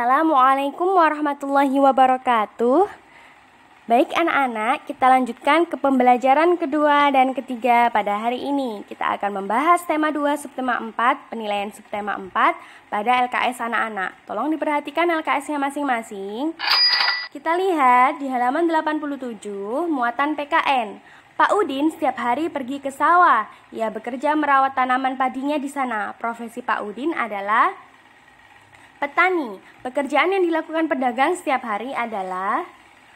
Assalamualaikum warahmatullahi wabarakatuh. Baik anak-anak, kita lanjutkan ke pembelajaran kedua dan ketiga pada hari ini. Kita akan membahas tema 2 subtema 4, penilaian subtema 4 pada LKS anak-anak. Tolong diperhatikan LKS-nya masing-masing. Kita lihat di halaman 87, muatan PKN. Pak Udin setiap hari pergi ke sawah. Ia bekerja merawat tanaman padinya di sana. Profesi Pak Udin adalah Petani, pekerjaan yang dilakukan pedagang setiap hari adalah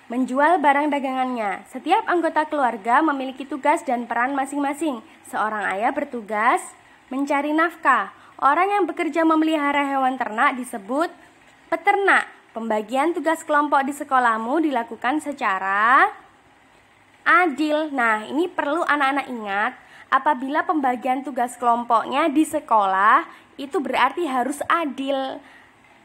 menjual barang dagangannya. Setiap anggota keluarga memiliki tugas dan peran masing-masing. Seorang ayah bertugas mencari nafkah. Orang yang bekerja memelihara hewan ternak disebut peternak. Pembagian tugas kelompok di sekolahmu dilakukan secara adil. Nah, ini perlu anak-anak ingat apabila pembagian tugas kelompoknya di sekolah itu berarti harus adil.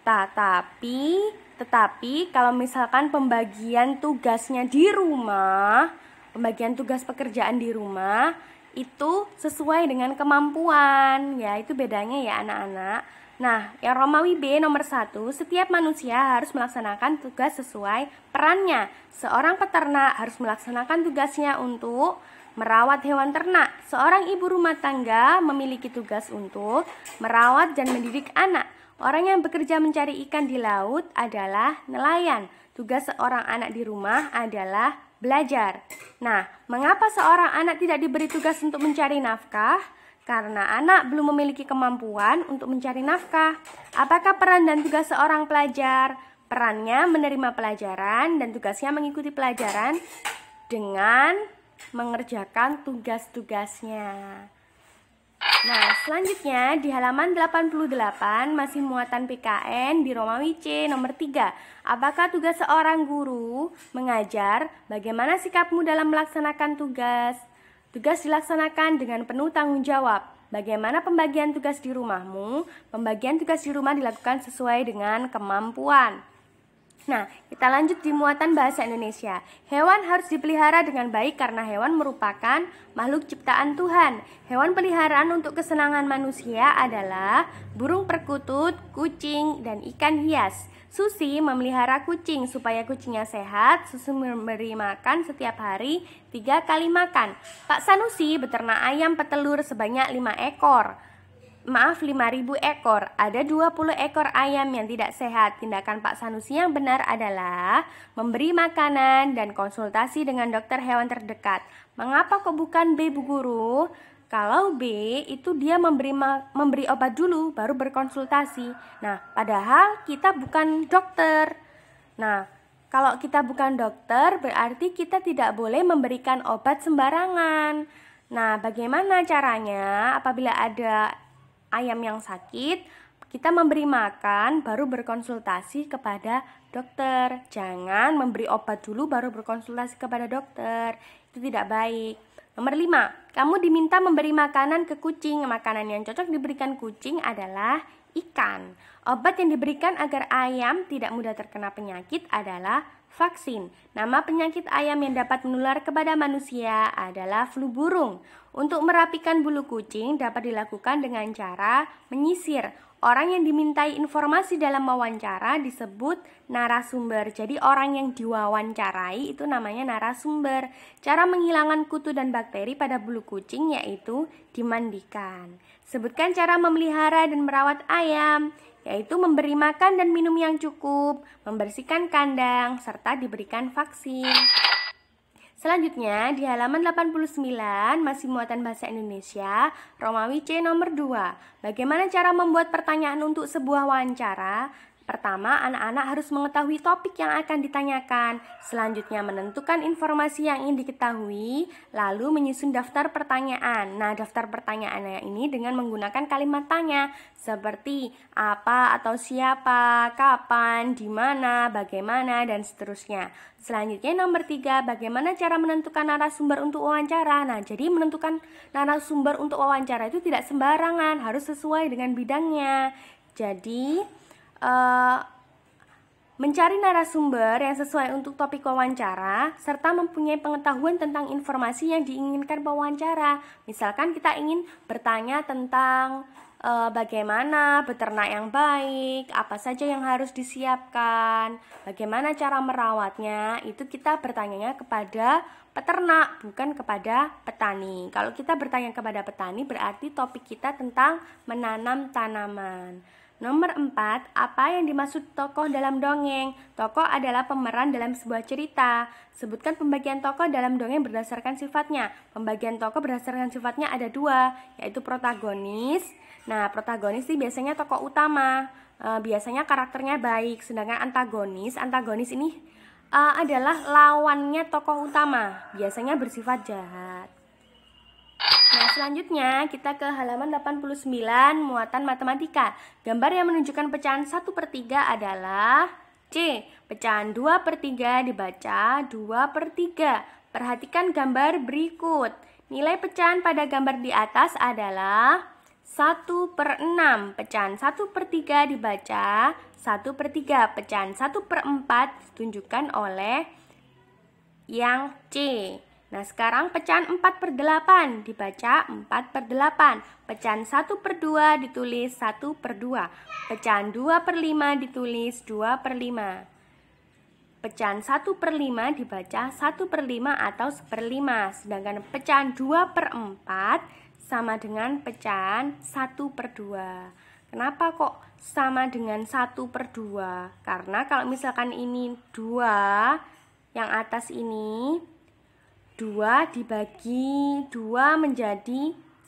Tetapi, tetapi kalau misalkan pembagian tugasnya di rumah, pembagian tugas pekerjaan di rumah itu sesuai dengan kemampuan. Ya, itu bedanya ya anak-anak. Nah, yang Romawi B nomor satu, setiap manusia harus melaksanakan tugas sesuai perannya. Seorang peternak harus melaksanakan tugasnya untuk merawat hewan ternak. Seorang ibu rumah tangga memiliki tugas untuk merawat dan mendidik anak. Orang yang bekerja mencari ikan di laut adalah nelayan. Tugas seorang anak di rumah adalah belajar. Nah, mengapa seorang anak tidak diberi tugas untuk mencari nafkah? Karena anak belum memiliki kemampuan untuk mencari nafkah. Apakah peran dan tugas seorang pelajar? Perannya menerima pelajaran dan tugasnya mengikuti pelajaran dengan mengerjakan tugas-tugasnya. Nah, selanjutnya di halaman 88 masih muatan PKN di Romawi C nomor 3. Apakah tugas seorang guru mengajar? Bagaimana sikapmu dalam melaksanakan tugas? Tugas dilaksanakan dengan penuh tanggung jawab. Bagaimana pembagian tugas di rumahmu? Pembagian tugas di rumah dilakukan sesuai dengan kemampuan. Nah, kita lanjut di muatan bahasa Indonesia. Hewan harus dipelihara dengan baik karena hewan merupakan makhluk ciptaan Tuhan. Hewan peliharaan untuk kesenangan manusia adalah burung perkutut, kucing, dan ikan hias. Susi memelihara kucing supaya kucingnya sehat. Susu memberi makan setiap hari tiga kali makan. Pak Sanusi beternak ayam petelur sebanyak lima ekor maaf 5000 ekor, ada 20 ekor ayam yang tidak sehat. Tindakan Pak Sanusi yang benar adalah memberi makanan dan konsultasi dengan dokter hewan terdekat. Mengapa kok bukan B Bu Guru? Kalau B itu dia memberi memberi obat dulu baru berkonsultasi. Nah, padahal kita bukan dokter. Nah, kalau kita bukan dokter berarti kita tidak boleh memberikan obat sembarangan. Nah, bagaimana caranya apabila ada ayam yang sakit, kita memberi makan baru berkonsultasi kepada dokter. Jangan memberi obat dulu baru berkonsultasi kepada dokter. Itu tidak baik. Nomor 5, kamu diminta memberi makanan ke kucing. Makanan yang cocok diberikan kucing adalah ikan. Obat yang diberikan agar ayam tidak mudah terkena penyakit adalah Vaksin, nama penyakit ayam yang dapat menular kepada manusia adalah flu burung. Untuk merapikan bulu kucing dapat dilakukan dengan cara menyisir. Orang yang dimintai informasi dalam wawancara disebut narasumber. Jadi orang yang diwawancarai itu namanya narasumber. Cara menghilangkan kutu dan bakteri pada bulu kucing yaitu dimandikan. Sebutkan cara memelihara dan merawat ayam yaitu memberi makan dan minum yang cukup, membersihkan kandang, serta diberikan vaksin. Selanjutnya, di halaman 89 masih muatan bahasa Indonesia, Romawi C nomor 2. Bagaimana cara membuat pertanyaan untuk sebuah wawancara? Pertama, anak-anak harus mengetahui topik yang akan ditanyakan, selanjutnya menentukan informasi yang ingin diketahui, lalu menyusun daftar pertanyaan. Nah, daftar pertanyaannya ini dengan menggunakan kalimat tanya seperti apa atau siapa, kapan, di mana, bagaimana, dan seterusnya. Selanjutnya nomor tiga, bagaimana cara menentukan narasumber untuk wawancara? Nah, jadi menentukan narasumber untuk wawancara itu tidak sembarangan, harus sesuai dengan bidangnya. Jadi, uh, mencari narasumber yang sesuai untuk topik wawancara, serta mempunyai pengetahuan tentang informasi yang diinginkan wawancara. Misalkan kita ingin bertanya tentang e, bagaimana beternak yang baik, apa saja yang harus disiapkan, bagaimana cara merawatnya, itu kita bertanya kepada peternak, bukan kepada petani. Kalau kita bertanya kepada petani, berarti topik kita tentang menanam tanaman. Nomor 4, apa yang dimaksud tokoh dalam dongeng? Tokoh adalah pemeran dalam sebuah cerita. Sebutkan pembagian tokoh dalam dongeng berdasarkan sifatnya. Pembagian tokoh berdasarkan sifatnya ada dua, yaitu protagonis. Nah, protagonis ini biasanya tokoh utama. E, biasanya karakternya baik, sedangkan antagonis, antagonis ini e, adalah lawannya tokoh utama. Biasanya bersifat jahat. Selanjutnya, kita ke halaman 89 muatan matematika. Gambar yang menunjukkan pecahan 1 per 3 adalah C. Pecahan 2 per 3 dibaca 2 per 3. Perhatikan gambar berikut. Nilai pecahan pada gambar di atas adalah 1 per 6. Pecahan 1 per 3 dibaca 1 per 3. Pecahan 1 per 4 ditunjukkan oleh yang C. Nah sekarang pecahan 4 per 8 dibaca 4 per 8 Pecahan 1 per 2 ditulis 1 per 2 Pecahan 2 per 5 ditulis 2 per 5 Pecahan 1 per 5 dibaca 1 per 5 atau 1 per 5 Sedangkan pecahan 2 per 4 sama dengan pecahan 1 per 2 Kenapa kok sama dengan 1 per 2? Karena kalau misalkan ini 2 yang atas ini 2 dibagi 2 menjadi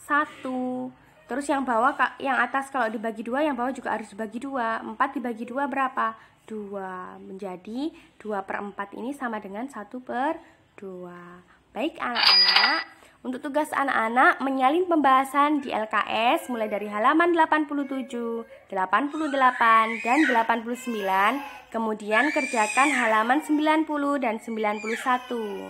1 terus yang bawah yang atas kalau dibagi 2 yang bawah juga harus dibagi 2 4 dibagi 2 berapa? 2 menjadi 2 per 4 ini sama dengan 1 per 2 baik anak-anak untuk tugas anak-anak menyalin pembahasan di LKS mulai dari halaman 87, 88, dan 89 kemudian kerjakan halaman 90 dan 91